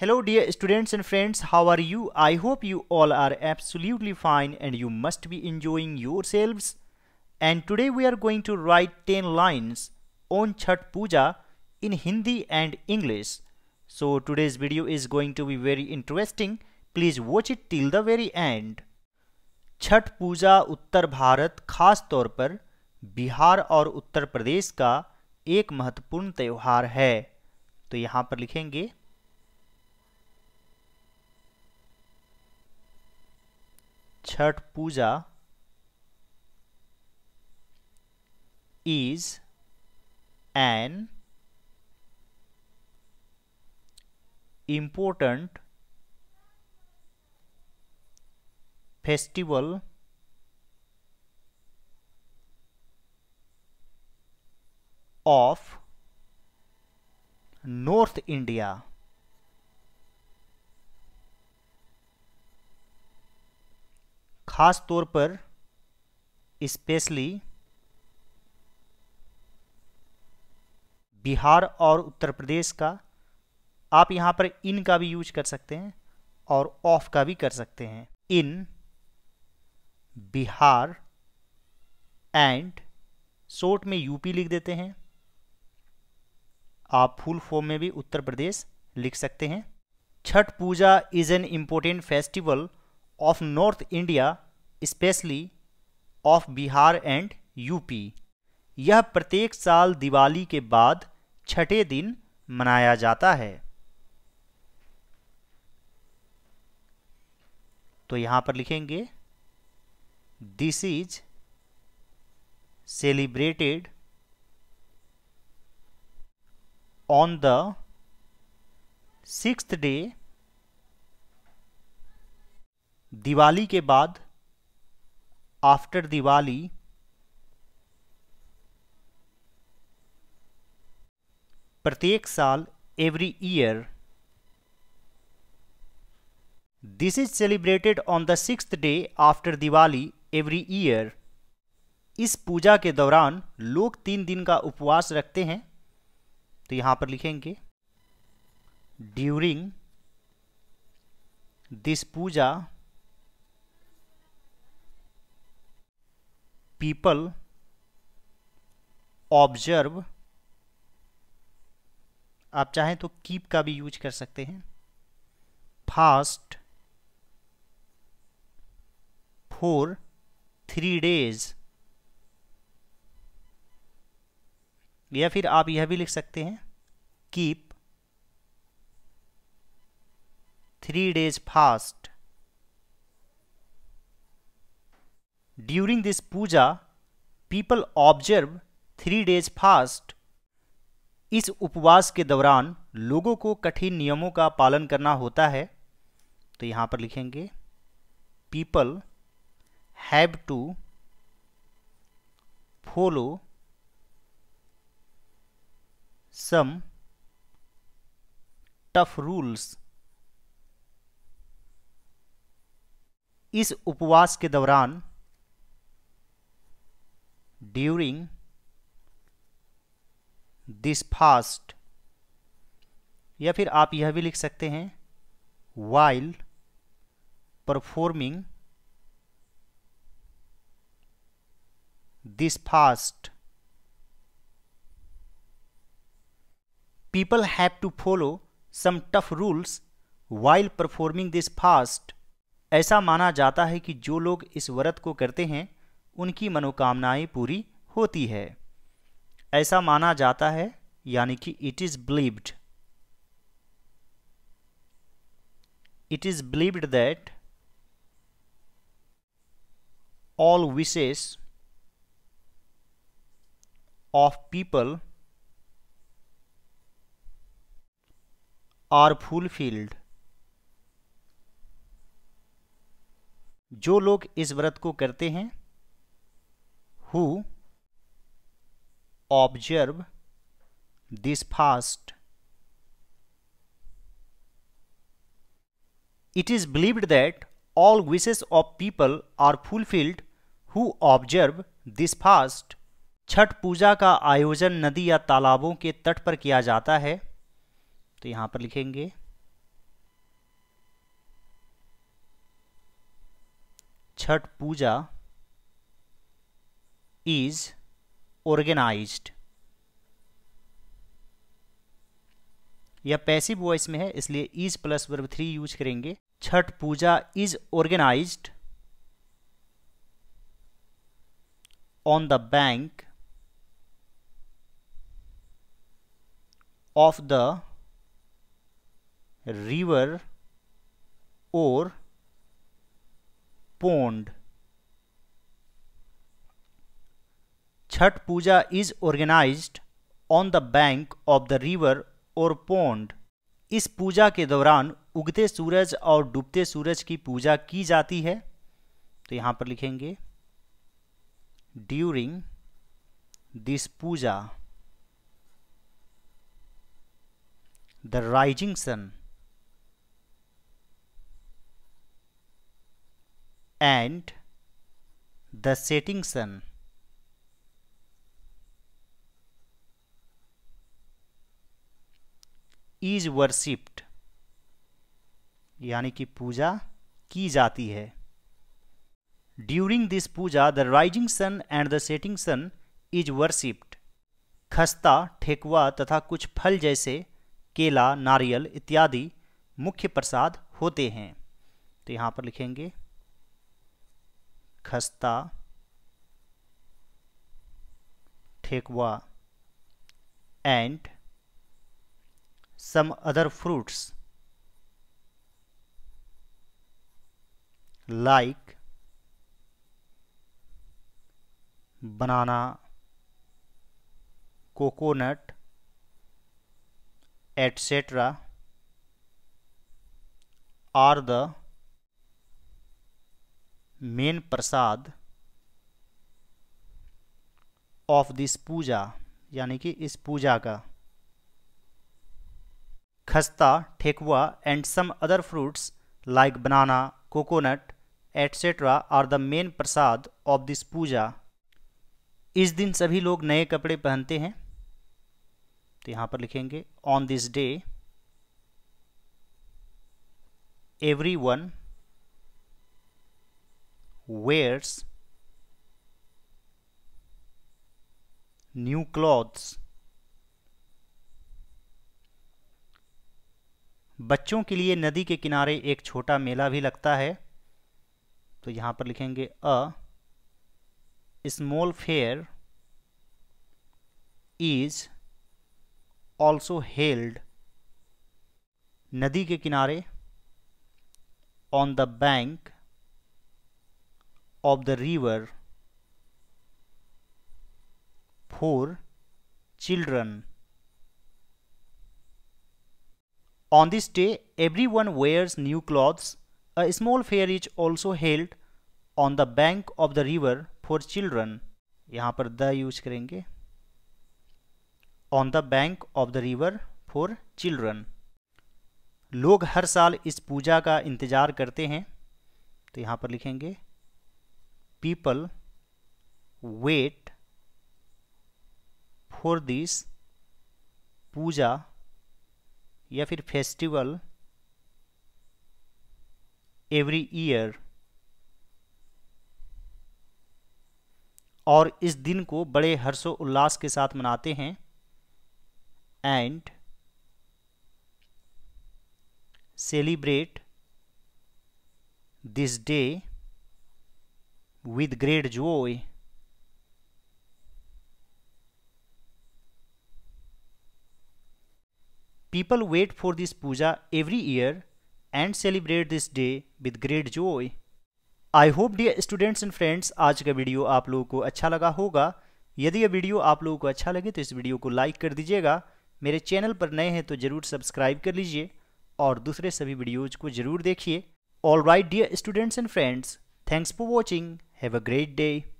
Hello dear students and friends, how are you? I hope you all are absolutely fine and you must be enjoying yourselves. And today we are going to write 10 lines on Chhat Puja in Hindi and English. So today's video is going to be very interesting. Please watch it till the very end. Chhath पूजा उत्तर भारत खास तौर पर बिहार और उत्तर प्रदेश का एक महत्वपूर्ण त्यौहार है तो यहाँ पर लिखेंगे Chhat Puja is an important festival of North India. ख़ास तौर पर स्पेशली बिहार और उत्तर प्रदेश का आप यहां पर इन का भी यूज कर सकते हैं और ऑफ का भी कर सकते हैं इन बिहार एंड शॉर्ट में यूपी लिख देते हैं आप फुल फॉर्म में भी उत्तर प्रदेश लिख सकते हैं Chhath Puja is an important festival of north India specially of Bihar and UP यह प्रत्येक साल दिवाली के बाद छठे दिन मनाया जाता है तो यहां पर लिखेंगे this is celebrated on the six day Diwali के बाद after Diwali प्रत्येक साल every year this is celebrated on the 6th day after Diwali every year इस पूजा के दौरान लोग तीन दिन का उपवास रखते हैं तो यहां पर लिखेंगे during this puja people observe आप चाहें तो कीप का भी यूज कर सकते हैं फास्ट फोर थ्री डेज या फिर आप यह भी लिख सकते हैं keep three days fast during this puja people observe three days fast इस उपवास के दौरान लोगों को कठिन नियमों का पालन करना होता है तो यहाँ पर लिखेंगे people have to follow some tough rules इस उपवास के दौरान during this फास्ट या फिर आप यह भी लिख सकते हैं while performing this fast people have to follow some tough rules while performing this fast ऐसा माना जाता है कि जो लोग इस व्रत को करते हैं उनकी मनोकामनाएं पूरी होती है ऐसा माना जाता है यानी कि it is believed it is believed that all wishes of people are fulfilled जो लोग इस व्रत को करते हैं who observe this fast. It is believed that all wishes of people are fulfilled who observe this fast. Chhath पूजा का आयोजन नदी या तालाबों के तट पर किया जाता है तो यहां पर लिखेंगे छठ पूजा is organized या पैसिव वॉइस में है इसलिए is plus verb three use करेंगे Chhath Puja is organize on the bank of the river और pond Chhath Puja is organize on the bank of the river और पोंड इस पूजा के दौरान उगते सूरज और डूबते सूरज की पूजा की जाती है तो यहां पर लिखेंगे during this puja the rising sun and the setting sun is worshipped यानी कि पूजा की जाती है during this puja the rising sun and the setting sun is worshipped khasta thekua तथा कुछ फल जैसे केला नारियल इत्यादि मुख्य प्रसाद होते हैं तो यहां पर लिखेंगे khasta thekua and some other fruits like banana, coconut, etc. are the main prasad of this puja यानी कि इस पूजा का khasta thekua and some other fruits like banana coconut etcetera are the main prasad of this puja इस दिन सभी लोग नए कपड़े पहनते हैं तो यहाँ पर लिखेंगे on this day every one wears new clothes बच्चों के लिए नदी के किनारे एक छोटा मेला भी लगता है तो यहाँ पर लिखेंगे a small fair is also held नदी के किनारे on the bank of the river for children On this day, everyone wears new clothes. A small fair is also held on the bank of the river for children. यहाँ पर the use करेंगे on the bank of the river for children लोग हर साल इस पूजा का इंतज़ार करते हैं तो यहाँ पर लिखेंगे people wait for this puja या फिर फेस्टिवल एवरी ईयर और इस दिन को बड़े हर्षो उल्लास के साथ मनाते हैं and celebrate this day with great joy People wait for this puja every year and celebrate this day with great joy. I hope dear students and friends आज का वीडियो आप लोगों को अच्छा लगा होगा यदि यह वीडियो आप लोगों को अच्छा लगे तो इस वीडियो को लाइक कर दीजिएगा मेरे चैनल पर नए हैं तो ज़रूर सब्सक्राइब कर लीजिए और दूसरे सभी वीडियोज़ को ज़रूर देखिए all right dear students and friends thanks for watching have a great day